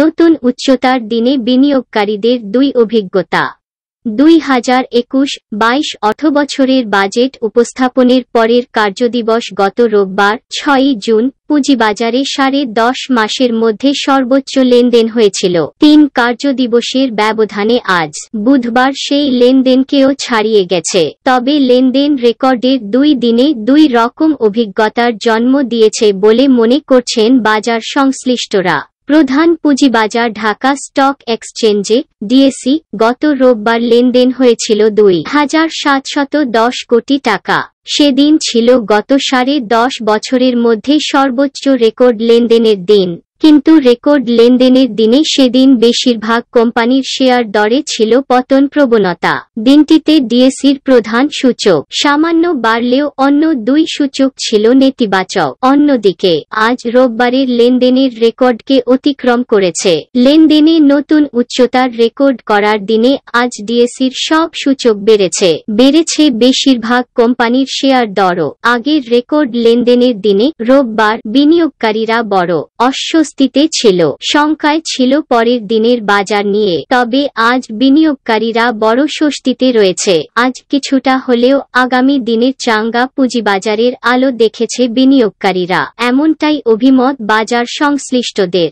নতুন উচ্চতার দিনে বিনিয়োগকারীদের দুই অভিজ্ঞতা দুই হাজার একুশ বাইশ অর্থবছরের বাজেট উপস্থাপনের পরের কার্যদিবস গত রোববার ছয়ই জুন পুঁজিবাজারে সাড়ে দশ মাসের মধ্যে সর্বোচ্চ লেনদেন হয়েছিল তিন কার্যদিবসের ব্যবধানে আজ বুধবার সেই লেনদেনকেও ছাড়িয়ে গেছে তবে লেনদেন রেকর্ডের দুই দিনে দুই রকম অভিজ্ঞতার জন্ম দিয়েছে বলে মনে করছেন বাজার সংশ্লিষ্টরা প্রধান পুঁজিবাজার ঢাকা স্টক এক্সচেঞ্জে ডিএসি গত রোববার লেনদেন হয়েছিল দুই হাজার সাতশত দশ কোটি টাকা সেদিন ছিল গত সাড়ে দশ বছরের মধ্যে সর্বোচ্চ রেকর্ড লেনদেনের দিন কিন্তু রেকর্ড লেনদেনের দিনে সেদিন বেশিরভাগ কোম্পানির শেয়ার দরে ছিল পতন প্রবণতা দিনটিতে ডিএসির প্রধান সূচক সামান্য বাড়লেও অন্য দুই সূচক ছিল নেতিবাচক অন্যদিকে আজ রোববারের লেনদেনের রেকর্ডকে অতিক্রম করেছে লেনদেনে নতুন উচ্চতার রেকর্ড করার দিনে আজ ডিএসির সব সূচক বেড়েছে বেড়েছে বেশিরভাগ কোম্পানির শেয়ার দরও আগের রেকর্ড লেনদেনের দিনে রোববার বিনিয়োগকারীরা বড় অশ্ব স্বস্তিতে ছিল শঙ্কায় ছিল পরের দিনের বাজার নিয়ে তবে আজ বিনিয়োগকারীরা বড় স্বস্তিতে রয়েছে আজ কিছুটা হলেও আগামী দিনের চাঙ্গা পুঁজিবাজারের আলো দেখেছে বিনিয়োগকারীরা এমনটাই অভিমত বাজার সংশ্লিষ্টদের